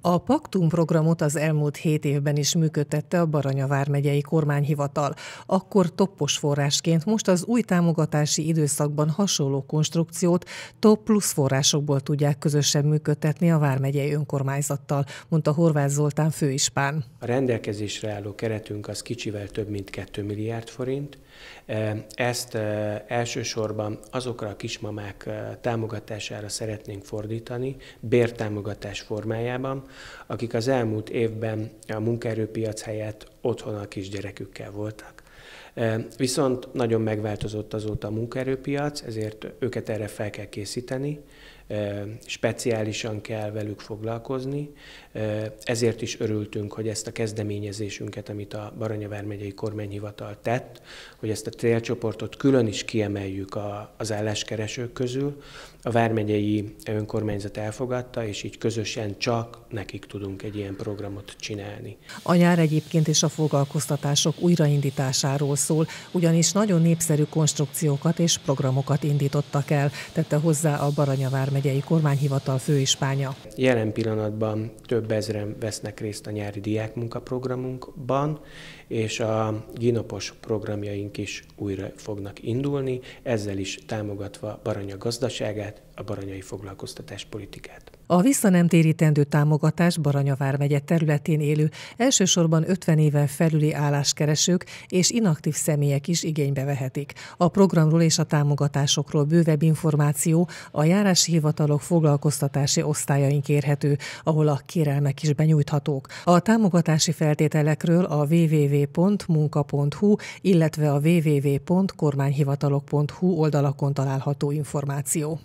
A Paktum programot az elmúlt hét évben is működtette a Baranya vármegyei kormányhivatal. Akkor toppos forrásként most az új támogatási időszakban hasonló konstrukciót top plusz forrásokból tudják közösen működtetni a vármegyei önkormányzattal, mondta Horváth Zoltán főispán. A rendelkezésre álló keretünk az kicsivel több mint 2 milliárd forint. E, ezt e, elsősorban azokra a kismamák e, támogatására szeretnénk fordítani, bértámogatás formájában, voltam, akik az elmúlt évben a munkaerőpiac helyett otthon a kisgyerekükkel voltak. Viszont nagyon megváltozott azóta a munkaerőpiac, ezért őket erre fel kell készíteni, speciálisan kell velük foglalkozni, ezért is örültünk, hogy ezt a kezdeményezésünket, amit a Baranya vármegyei kormányhivatal tett, hogy ezt a célcsoportot külön is kiemeljük az álláskeresők közül, a vármegyei önkormányzat elfogadta, és így közösen csak nekik tudunk egy ilyen programot csinálni. A nyár egyébként is a foglalkoztatások újraindításáról szól, ugyanis nagyon népszerű konstrukciókat és programokat indítottak el, tette hozzá a Baranya vármegyei kormányhivatal főispánya. Jelen pillanatban több ezeren vesznek részt a nyári diákmunkaprogramunkban, és a ginopos programjaink is újra fognak indulni, ezzel is támogatva Baranya gazdaságát, a baranyai foglalkoztatás politikát. A visszanemtérítendő támogatás Baranya vármegye területén élő, elsősorban 50 éven felüli álláskeresők és inaktív személyek is igénybe vehetik. A programról és a támogatásokról bővebb információ a járási hivatalok foglalkoztatási osztályain kérhető, ahol a kérelmek is benyújthatók. A támogatási feltételekről a www.munka.hu, illetve a www.kormányhivatalok.hu oldalakon található információ.